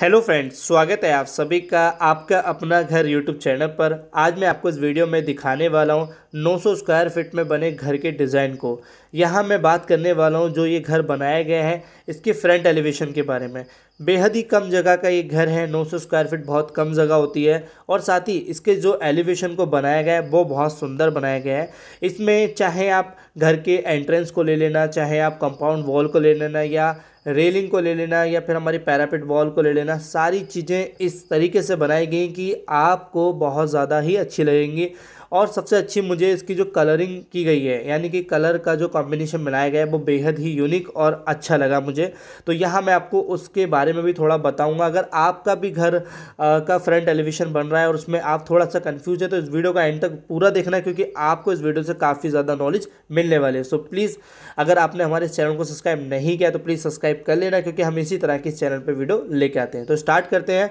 hello friends स्वागत है आप सभी का आपका अपना घर यूट्यूब चैनल पर आज मैं आपको इस वीडियो में दिखाने वाला हूं 900 स्क्वायर फीट में बने घर के डिज़ाइन को यहां मैं बात करने वाला हूं जो ये घर बनाया गया है इसके फ्रंट एलिवेशन के बारे में बेहद ही कम जगह का ये घर है 900 स्क्वायर फीट बहुत कम जगह होती है और साथ ही इसके जो एलिवेशन को बनाया गया है वो बहुत सुंदर बनाया गया है इसमें चाहे आप घर के एंट्रेंस को ले लेना चाहे आप कंपाउंड वॉल को ले लेना या रेलिंग को ले लेना या फिर हमारी पैरापिट वॉल को ले लेना सारी चीज़ें इस तरीके से बनाई गई कि आपको बहुत ज़्यादा ही अच्छी लगेंगी और सबसे अच्छी मुझे इसकी जो कलरिंग की गई है यानी कि कलर का जो कॉम्बिनेशन बनाया गया है वो बेहद ही यूनिक और अच्छा लगा मुझे तो यहाँ मैं आपको उसके बारे में भी थोड़ा बताऊँगा अगर आपका भी घर आ, का फ्रंट एलिवेशन बन रहा है और उसमें आप थोड़ा सा कन्फ्यूज है तो इस वीडियो का एंड तक पूरा देखना क्योंकि आपको इस वीडियो से काफ़ी ज़्यादा नॉलेज मिलने वाली है सो प्लीज़ अगर आपने हमारे चैनल को सब्सक्राइब नहीं किया तो प्लीज़ सब्सक्राइब कर लेना क्योंकि हम इसी तरह के चैनल पर वीडियो लेके आते हैं तो स्टार्ट करते हैं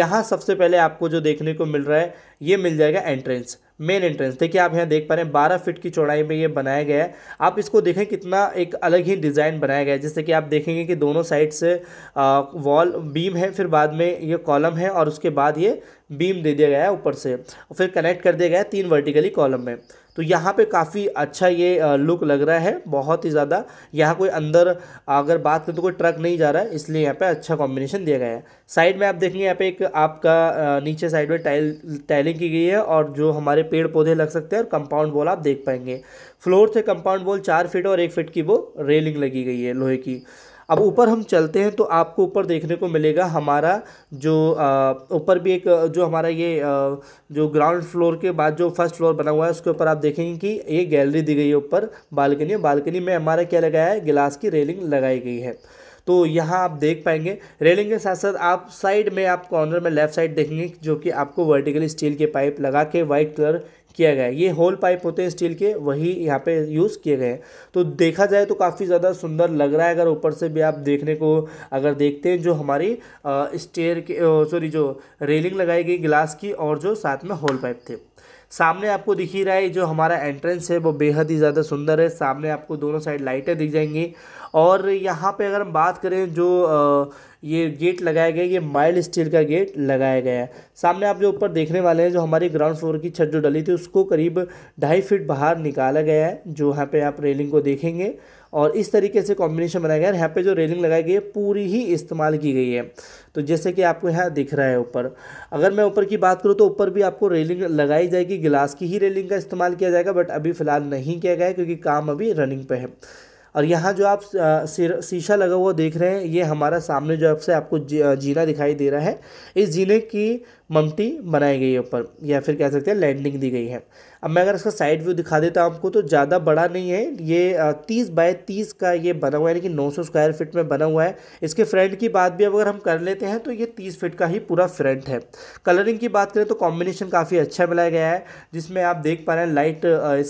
यहाँ सबसे पहले आपको जो देखने को मिल रहा है ये मिल जाएगा एंट्रेंस मेन एंट्रेंस देखिए आप यहाँ देख पा रहे हैं बारह फिट की चौड़ाई में ये बनाया गया है आप इसको देखें कितना एक अलग ही डिज़ाइन बनाया गया है जैसे कि आप देखेंगे कि दोनों साइड से वॉल बीम है फिर बाद में ये कॉलम है और उसके बाद ये बीम दे दिया गया है ऊपर से फिर कनेक्ट कर दिया गया है तीन वर्टिकली कॉलम में तो यहाँ पे काफ़ी अच्छा ये लुक लग रहा है बहुत ही ज़्यादा यहाँ कोई अंदर अगर बात करें तो कोई ट्रक नहीं जा रहा है इसलिए यहाँ पे अच्छा कॉम्बिनेशन दिया गया है साइड में आप देखेंगे यहाँ पे एक आपका नीचे साइड में टाइल टाइलिंग की गई है और जो हमारे पेड़ पौधे लग सकते हैं और कंपाउंड वॉल आप देख पाएंगे फ्लोर से कंपाउंड वॉल चार फिट और एक फिट की वो रेलिंग लगी गई है लोहे की अब ऊपर हम चलते हैं तो आपको ऊपर देखने को मिलेगा हमारा जो ऊपर भी एक जो हमारा ये आ, जो ग्राउंड फ्लोर के बाद जो फर्स्ट फ्लोर बना हुआ है उसके ऊपर आप देखेंगे कि ये गैलरी दी गई है ऊपर बालकनी बालकनी में हमारा क्या लगाया है गिलास की रेलिंग लगाई गई है तो यहाँ आप देख पाएंगे रेलिंग के साथ साथ आप साइड में आप कॉर्नर में लेफ्ट साइड देखेंगे जो कि आपको वर्टिकल स्टील के पाइप लगा के वाइट कलर किया गया है ये होल पाइप होते हैं स्टील के वही यहाँ पे यूज़ किए गए हैं तो देखा जाए तो काफ़ी ज़्यादा सुंदर लग रहा है अगर ऊपर से भी आप देखने को अगर देखते हैं जो हमारी स्टेयर के सॉरी जो रेलिंग लगाई गई ग्लास की और जो साथ में होल पाइप थे सामने आपको दिख ही रहा है जो हमारा एंट्रेंस है वो बेहद ही ज़्यादा सुंदर है सामने आपको दोनों साइड लाइटें दिख जाएंगी और यहाँ पे अगर हम बात करें जो ये गेट लगाया गया ये माइल्ड स्टील का गेट लगाया गया है सामने आप जो ऊपर देखने वाले हैं जो हमारी ग्राउंड फ्लोर की छत जो डली थी उसको करीब ढाई फीट बाहर निकाला गया है जो यहाँ पर आप रेलिंग को देखेंगे और इस तरीके से कॉम्बिनेशन बनाया गया है यहाँ पे जो रेलिंग लगाई गई है पूरी ही इस्तेमाल की गई है तो जैसे कि आपको यहाँ दिख रहा है ऊपर अगर मैं ऊपर की बात करूँ तो ऊपर भी आपको रेलिंग लगाई जाएगी गिलास की ही रेलिंग का इस्तेमाल किया जाएगा बट अभी फ़िलहाल नहीं किया गया है क्योंकि काम अभी रनिंग पे है और यहाँ जो आप शीशा लगा हुआ देख रहे हैं ये हमारा सामने जो आपसे आपको जीना दिखाई दे रहा है इस जीने की ममटी बनाई गई है ऊपर या फिर कह सकते हैं लैंडिंग दी गई है अब मैं अगर इसका साइड व्यू दिखा देता हूँ आपको तो ज़्यादा बड़ा नहीं है ये तीस बाय तीस का ये बना हुआ है यानी कि नौ सौ स्क्वायर फिट में बना हुआ है इसके फ्रंट की बात भी अगर हम कर लेते हैं तो ये तीस फिट का ही पूरा फ्रंट है कलरिंग की बात करें तो कॉम्बिनेशन काफ़ी अच्छा बनाया गया है जिसमें आप देख पा रहे हैं लाइट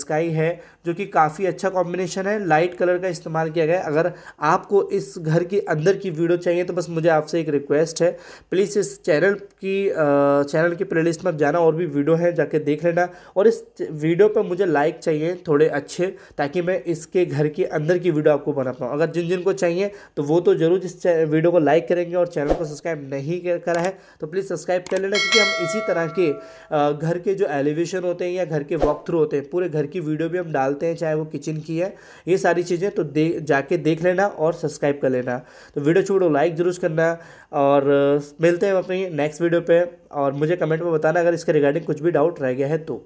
स्काई है जो कि काफ़ी अच्छा कॉम्बिनेशन है लाइट कलर का इस्तेमाल किया गया है अगर आपको इस घर के अंदर की वीडियो चाहिए तो बस मुझे आपसे एक रिक्वेस्ट है प्लीज़ इस चैनल की आ, चैनल की प्लेलिस्ट में जाना और भी वीडियो हैं जाके देख लेना और इस वीडियो पर मुझे लाइक चाहिए थोड़े अच्छे ताकि मैं इसके घर के अंदर की वीडियो आपको बना पाऊँ अगर जिन जिन को चाहिए तो वो तो जरूर इस वीडियो को लाइक करेंगे और चैनल को सब्सक्राइब नहीं करा है तो प्लीज़ सब्सक्राइब कर लेना क्योंकि हम इसी तरह के घर के जो एलिवेशन होते हैं या घर के वॉक थ्रू होते हैं पूरे घर की वीडियो भी हम डालते हैं चाहे वो किचन की है ये सारी चीज़ें तो दे जाके देख लेना और सब्सक्राइब कर लेना तो वीडियो छोड़ो लाइक ज़रूर करना और मिलते हैं अपनी नेक्स्ट वीडियो पर और मुझे कमेंट में बताना अगर इसके रिगार्डिंग कुछ भी डाउट रह गया है तो